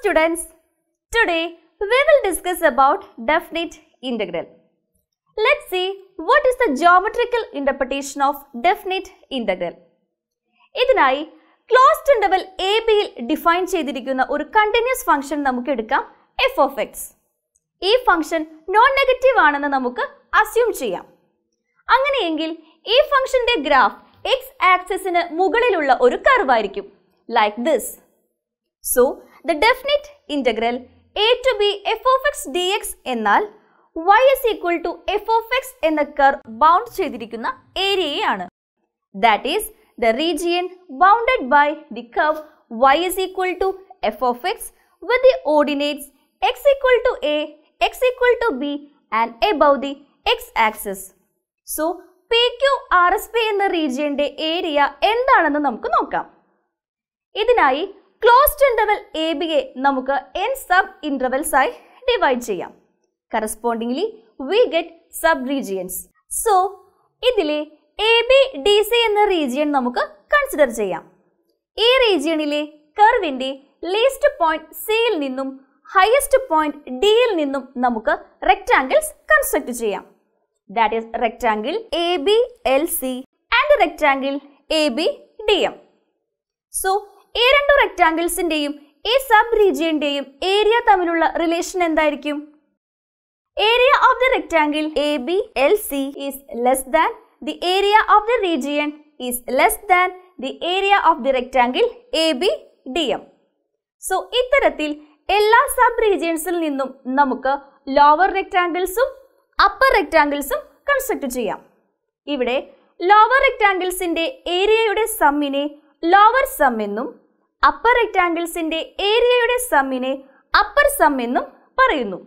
students, today we will discuss about definite integral. Let's see what is the geometrical interpretation of definite integral. ഇതിനായി closed interval A ബിയിൽ define ചെയ്തിരിക്കുന്ന ഒരു continuous function നമുക്ക് എടുക്കാം F of X ഈ function non negative ആണെന്ന് നമുക്ക് assume ചെയ്യാം അങ്ങനെയെങ്കിൽ ഈ ഫംഗ്ഷന്റെ ഗ്രാഫ് എക്സ് ആക്സിസിന് മുകളിലുള്ള ഒരു കർവ് ആയിരിക്കും like this so the definite integral A to B F of X D X എന്നാൽ Y is equal to F of X എന്ന കർ ബൗണ്ട് ചെയ്തിരിക്കുന്ന ഏരിയയാണ് that is the region bounded by the curve Y is equal to F of X with the ordinates X equal to A X equal to B and equal the X axis so P Q R S P എന്ന റീജിയന്റെ area എന്താണെന്ന് നമുക്ക് നോക്കാം ഇതിനായി closed interval A A നമുക്ക് N sub intervals ആയി divide ചെയ്യാം correspondingly we get sub regions so ഇതിലെ A B D C എന്ന റീജിയൻ നമുക്ക് കൺസിഡർ ചെയ്യാം ഈ റീജിയണിലെ കർവിൻ്റെ ലീസ്റ്റ് പോയിന്റ് സിയിൽ നിന്നും ഹയസ്റ്റ് പോയിന്റ് ഡിയിൽ നിന്നും നമുക്ക് റെക്റ്റാങ്കിൾസ് കൺസ്ട്രക്ട് ചെയ്യാം that is rectangle A B L C and rectangle A B D M so ഈ രണ്ട് റെക്റ്റാങ്കിൾസിന്റെയും ഈ സബ് റീജിയന്റെയും ഏരിയ തമ്മിലുള്ള റിലേഷൻ എന്തായിരിക്കും area of the rectangle A B L C is less than the area of the region is less than the area of the rectangle A B D M so ഇത്തരത്തിൽ എല്ലാ സബ് റീജിയൻസിൽ നിന്നും നമുക്ക് lower റെക്റ്റാങ്കിൾസും upper റെക്റ്റാങ്കിൾസും construct ചെയ്യാം ഇവിടെ lower റെക്റ്റാങ്കിൾസിന്റെ ഏരിയയുടെ സമ്മിനെ ലോവർ സം എന്നും അപ്പർ റെക്റ്റാങ്കിൾസിന്റെ ഏരിയയുടെ സമ്മിനെ അപ്പർ സം എന്നും പറയുന്നു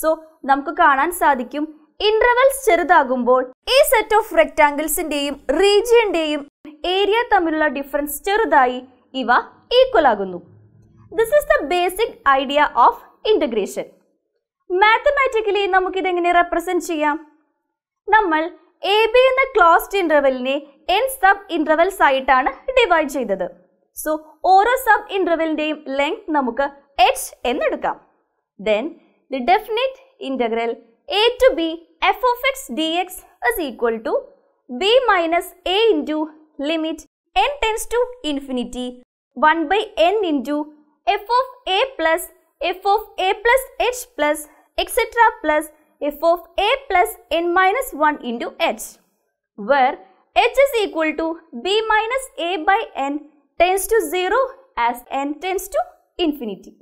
സോ നമുക്ക് കാണാൻ സാധിക്കും ഇന്റർവൽസ് ചെറുതാകുമ്പോൾ ഈ സെറ്റ് ഓഫ് റെക്റ്റാങ്കിൾസിന്റെയും റീജിയന്റെയും ഏരിയ തമ്മിലുള്ള ഡിഫറൻസ് ചെറുതായി ഇവ ഈക്വൽ ആകുന്നു this is the basic idea of integration mathematically നമുക്കിതെങ്ങനെ റെപ്രസെന്റ് ചെയ്യാം നമ്മൾ എ ബി എന്ന ക്ലോസ്ഡ് ഇന്റർവെലിനെ n sub interval intervals ആയിട്ടാണ് ഡിവൈഡ് ചെയ്തത് സോ ഓരോ സബ് ഇന്റർവെലിന്റെയും ലെങ്ത് നമുക്ക് h the definite integral a to b f of x dx is equal to b minus a into limit n tends to infinity 1 by n into f of a plus f of a plus h plus etc plus f of a plus n minus 1 into h where h is equal to b minus a by n tends to 0 as n tends to infinity.